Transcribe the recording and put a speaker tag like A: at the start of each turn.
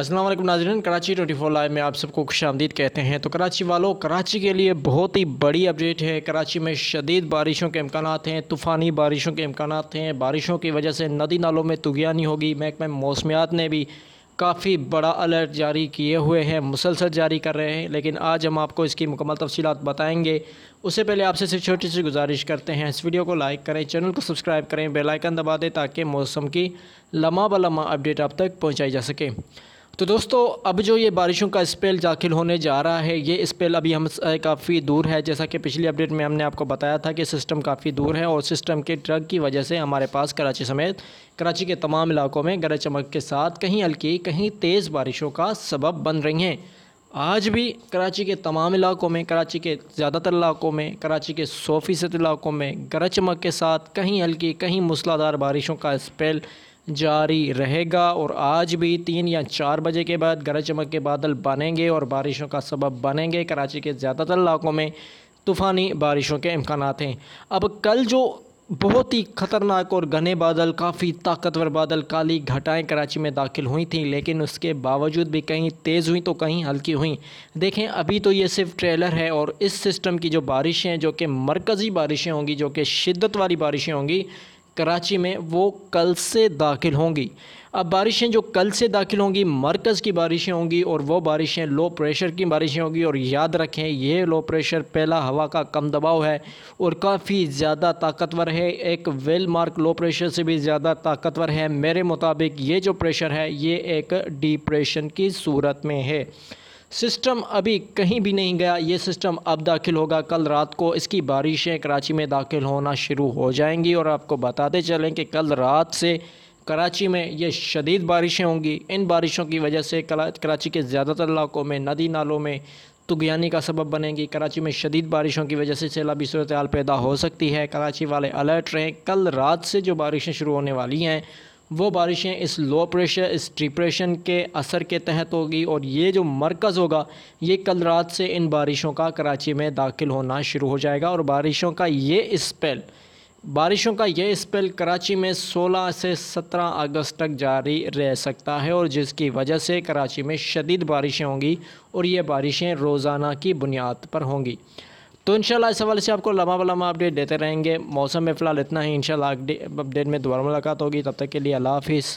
A: Aslam नाजरन Karachi 24 live में आप सबको खुश आमदीद कहते हैं तो कराची वालों कराची के लिए बहुत ही बड़ी अपडेट है कराची में शदीद बारिशों के इम्कान हैं तूफ़ानी बारिशों के इम्कान हैं बारिशों की वजह से नदी नालों में तुगयानी होगी महकमे मौसमियात ने भी काफ़ी बड़ा अलर्ट जारी किए हुए हैं मुसलसल जारी कर रहे हैं लेकिन आज हम आपको इसकी मुकम्मल तफसी बताएँगे उससे पहले आपसे सिर्फ छोटी सी गुजारिश करते हैं इस वीडियो को लाइक करें चैनल को सब्सक्राइब करें बेलाइकन दबा दें ताकि मौसम की लम्हा बलम्हा अपडेट आप तक पहुँचाई जा सके तो दोस्तों अब जो ये बारिशों का स्पेल दाखिल होने जा रहा है ये स्पेल अभी हम काफ़ी दूर है जैसा कि पिछली अपडेट में हमने आपको बताया था कि सिस्टम काफ़ी दूर है और सिस्टम के ट्रक की वजह से हमारे पास कराची समेत कराची के तमाम इलाकों में गरज चमक के साथ कहीं हल्की कहीं तेज़ बारिशों का सबब बन रही हैं आज भी कराची के तमाम इलाकों में कराची के ज़्यादातर इलाकों में कराची के सौ इलाकों में गरज चमक के साथ कहीं हल्की कहीं मूसलाधार बारिशों का स्पेल जारी रहेगा और आज भी तीन या चार बजे के बाद गरज चमक के बादल बनेंगे और बारिशों का सबब बनेंगे कराची के ज़्यादातर इलाकों में तूफ़ानी बारिशों के इम्कान हैं अब कल जो बहुत ही ख़तरनाक और घने बादल काफ़ी ताकतवर बादल काली घटाएं कराची में दाखिल हुई थी लेकिन उसके बावजूद भी कहीं तेज़ हुई तो कहीं हल्की हुई देखें अभी तो ये सिर्फ ट्रेलर है और इस सिस्टम की जो बारिशें जो कि मरकज़ी बारिशें होंगी जो कि शिद्दत वाली बारिशें होंगी कराची में वो कल से दाखिल होंगी अब बारिशें जो कल से दाखिल होंगी मरकज़ की बारिशें होंगी और वो बारिशें लो प्रेशर की बारिशें होंगी और याद रखें ये लो प्रेशर पहला हवा का कम दबाव है और काफ़ी ज़्यादा ताकतवर है एक वेल मार्क लो प्रेशर से भी ज़्यादा ताकतवर है मेरे मुताबिक ये जो प्रेशर है ये एक डिप्रेशन की सूरत में है सिस्टम अभी कहीं भी नहीं गया ये सिस्टम अब दाखिल होगा कल रात को इसकी बारिशें कराची में दाखिल होना शुरू हो जाएंगी और आपको बताते चलें कि कल रात से कराची में ये शदीद बारिशें होंगी इन बारिशों की वजह से कराची के ज़्यादातर इलाकों में नदी नालों में तुगयानी का सबब बनेगी कराची में शदीद बारिशों की वजह से सैलाबी सूरत पैदा हो सकती है कराची वाले अलर्ट रहें कल रात से जो बारिशें शुरू होने वाली हैं वो बारिशें इस लो प्रेशर इस डिप्रेशन के असर के तहत होगी और ये जो मरकज़ होगा ये कल रात से इन बारिशों का कराची में दाखिल होना शुरू हो जाएगा और बारिशों का ये स्पेल बारिशों का यह स्पेल कराची में 16 से 17 अगस्त तक जारी रह सकता है और जिसकी वजह से कराची में शदीद बारिशें होंगी और ये बारिशें रोज़ाना की बुनियाद पर होंगी तो इंशाल्लाह इस हवाले से आपको लम्हा लम्हा अपडेट देते रहेंगे मौसम में फ़िलहाल इतना ही इंशाल्लाह अपडेट में दोबारा मुलाकात होगी तब तक के लिए अल्लाह हाफिज़